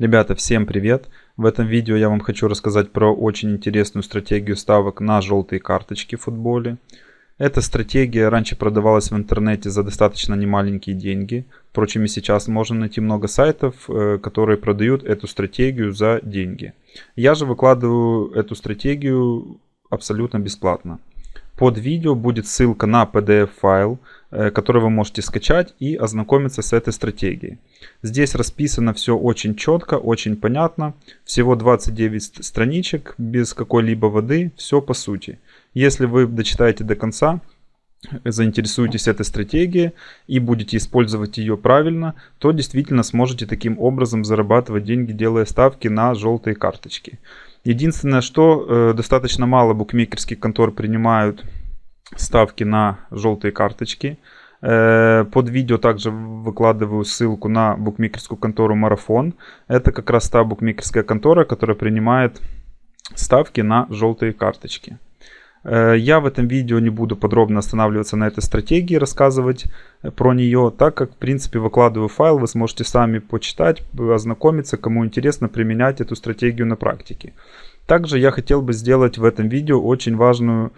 Ребята, всем привет! В этом видео я вам хочу рассказать про очень интересную стратегию ставок на желтые карточки в футболе. Эта стратегия раньше продавалась в интернете за достаточно немаленькие деньги. Впрочем, и сейчас можно найти много сайтов, э, которые продают эту стратегию за деньги. Я же выкладываю эту стратегию абсолютно бесплатно. Под видео будет ссылка на PDF-файл, э, который вы можете скачать и ознакомиться с этой стратегией. Здесь расписано все очень четко, очень понятно. Всего 29 страничек, без какой-либо воды, все по сути. Если вы дочитаете до конца, э, заинтересуетесь этой стратегией и будете использовать ее правильно, то действительно сможете таким образом зарабатывать деньги, делая ставки на желтые карточки. Единственное, что э, достаточно мало букмекерских контор принимают ставки на желтые карточки. Э, под видео также выкладываю ссылку на букмекерскую контору Марафон. Это как раз та букмекерская контора, которая принимает ставки на желтые карточки. Э, я в этом видео не буду подробно останавливаться на этой стратегии, рассказывать э, про нее, так как, в принципе, выкладываю файл, вы сможете сами почитать, ознакомиться, кому интересно применять эту стратегию на практике. Также я хотел бы сделать в этом видео очень важную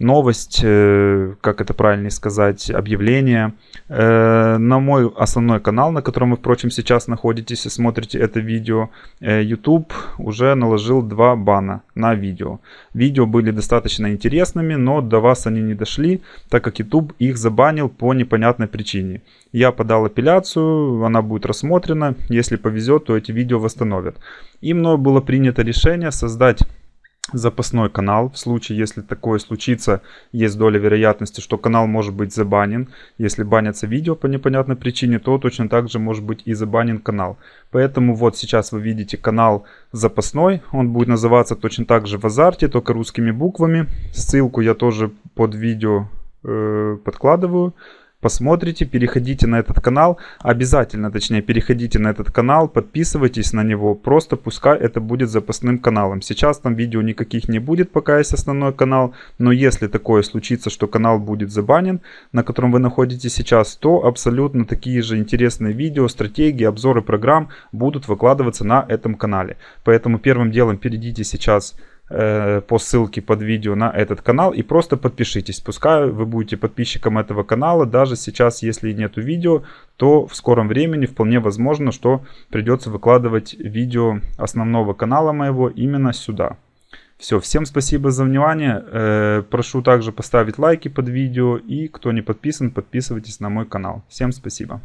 новость, э, как это правильно сказать, объявление. Э, на мой основной канал, на котором вы, впрочем, сейчас находитесь и смотрите это видео, э, YouTube уже наложил два бана на видео. Видео были достаточно интересными, но до вас они не дошли, так как YouTube их забанил по непонятной причине. Я подал апелляцию, она будет рассмотрена. Если повезет, то эти видео восстановят. И мной было принято решение создать запасной канал. В случае, если такое случится, есть доля вероятности, что канал может быть забанен. Если банятся видео по непонятной причине, то точно так же может быть и забанен канал. Поэтому вот сейчас вы видите канал запасной. Он будет называться точно так же в азарте, только русскими буквами. Ссылку я тоже под видео э, подкладываю посмотрите, переходите на этот канал, обязательно, точнее, переходите на этот канал, подписывайтесь на него, просто пускай это будет запасным каналом. Сейчас там видео никаких не будет, пока есть основной канал, но если такое случится, что канал будет забанен, на котором вы находитесь сейчас, то абсолютно такие же интересные видео, стратегии, обзоры программ будут выкладываться на этом канале. Поэтому первым делом перейдите сейчас Э, по ссылке под видео на этот канал и просто подпишитесь. Пускай вы будете подписчиком этого канала, даже сейчас, если нету видео, то в скором времени вполне возможно, что придется выкладывать видео основного канала моего именно сюда. Все, всем спасибо за внимание. Э, прошу также поставить лайки под видео и кто не подписан, подписывайтесь на мой канал. Всем спасибо.